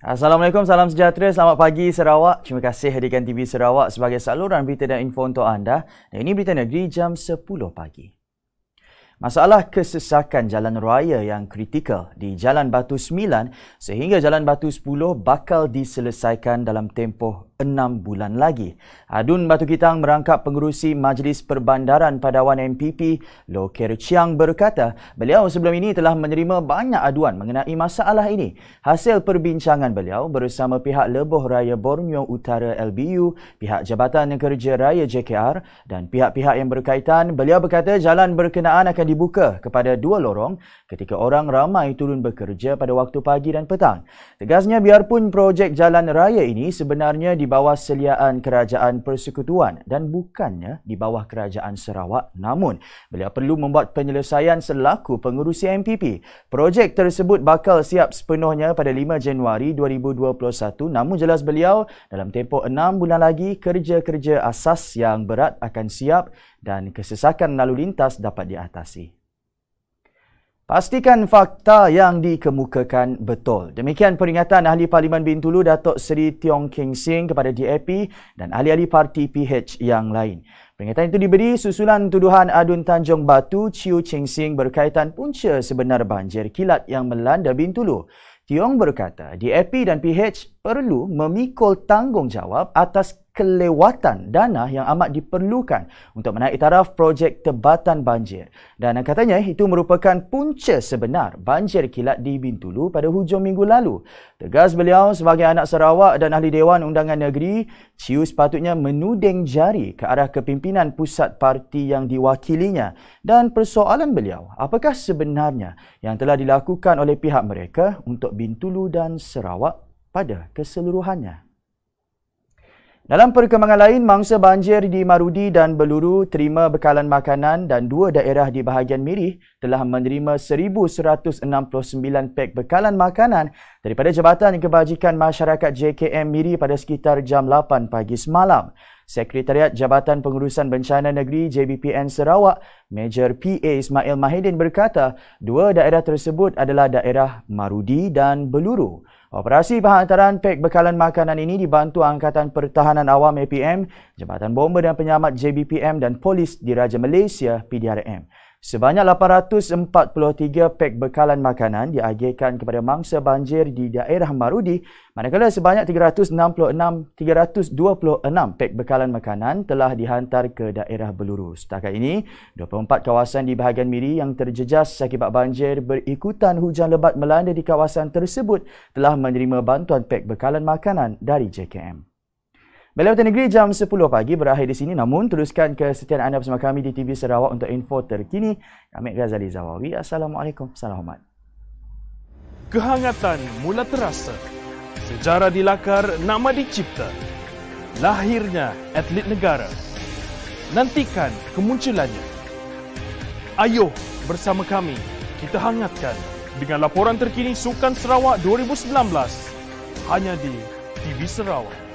Assalamualaikum, salam sejahtera, selamat pagi Sarawak. Terima kasih hadirkan TV Sarawak sebagai saluran berita dan info untuk anda. ini berita negeri jam 10 pagi. Masalah kesesakan jalan raya yang kritikal di Jalan Batu 9 sehingga Jalan Batu 10 bakal diselesaikan dalam tempoh enam bulan lagi. Adun Batu Kitang merangkap pengurusi Majlis Perbandaran Padawan MPP Lo Ker Chiang berkata beliau sebelum ini telah menerima banyak aduan mengenai masalah ini. Hasil perbincangan beliau bersama pihak Lebuh Raya Borneo Utara LBU, pihak Jabatan Kerja Raya JKR dan pihak-pihak yang berkaitan beliau berkata jalan berkenaan akan dibuka kepada dua lorong ketika orang ramai turun bekerja pada waktu pagi dan petang. Tegasnya biarpun projek jalan raya ini sebenarnya di bawah seliaan kerajaan persekutuan dan bukannya di bawah kerajaan Sarawak namun beliau perlu membuat penyelesaian selaku pengurusi MPP. Projek tersebut bakal siap sepenuhnya pada 5 Januari 2021 namun jelas beliau dalam tempoh 6 bulan lagi kerja-kerja asas yang berat akan siap dan kesesakan lalu lintas dapat diatasi. Pastikan fakta yang dikemukakan betul. Demikian peringatan Ahli Parlimen Bintulu Datuk Seri Tiong King Sing kepada DAP dan ahli-ahli parti PH yang lain. Peringatan itu diberi susulan tuduhan adun Tanjung Batu Chiu Ching Sing berkaitan punca sebenar banjir kilat yang melanda Bintulu. Tiong berkata DAP dan PH perlu memikul tanggungjawab atas kelewatan dana yang amat diperlukan untuk menaik taraf projek tebatan banjir. Dan katanya itu merupakan punca sebenar banjir kilat di Bintulu pada hujung minggu lalu. Tegas beliau sebagai anak Sarawak dan ahli Dewan Undangan Negeri, Ciu sepatutnya menuding jari ke arah kepimpinan pusat parti yang diwakilinya. Dan persoalan beliau, apakah sebenarnya yang telah dilakukan oleh pihak mereka untuk Bintulu dan Sarawak pada keseluruhannya? Dalam perkembangan lain, mangsa banjir di Marudi dan Beluru terima bekalan makanan dan dua daerah di bahagian Mirih telah menerima 1,169 pek bekalan makanan daripada Jabatan Kebajikan Masyarakat JKM Mirih pada sekitar jam 8 pagi semalam. Sekretariat Jabatan Pengurusan Bencana Negeri JBPN Sarawak, Major PA Ismail Mahidin berkata, dua daerah tersebut adalah daerah Marudi dan Beluru. Operasi penghantaran pek bekalan makanan ini dibantu Angkatan Pertahanan Awam APM, Jabatan Bomba dan Penyelamat JBPM dan Polis Diraja Malaysia PDRM. Sebanyak 843 pek bekalan makanan diagihkan kepada mangsa banjir di daerah Marudi, manakala sebanyak 366 326 pek bekalan makanan telah dihantar ke daerah Beluru. Setakat ini, 24 kawasan di bahagian Miri yang terjejas akibat banjir berikutan hujan lebat melanda di kawasan tersebut telah menerima bantuan pek bekalan makanan dari JKM. Beliau Mata Negeri jam 10 pagi berakhir di sini namun teruskan kesetiaan anda bersama kami di TV Sarawak untuk info terkini. Kami Ghazali Zawawi. Assalamualaikum. Salam hormat. Kehangatan mula terasa. Sejarah dilakar, nama dicipta. Lahirnya atlet negara. Nantikan kemunculannya. Ayuh bersama kami, kita hangatkan dengan laporan terkini Sukan Sarawak 2019 hanya di TV Sarawak.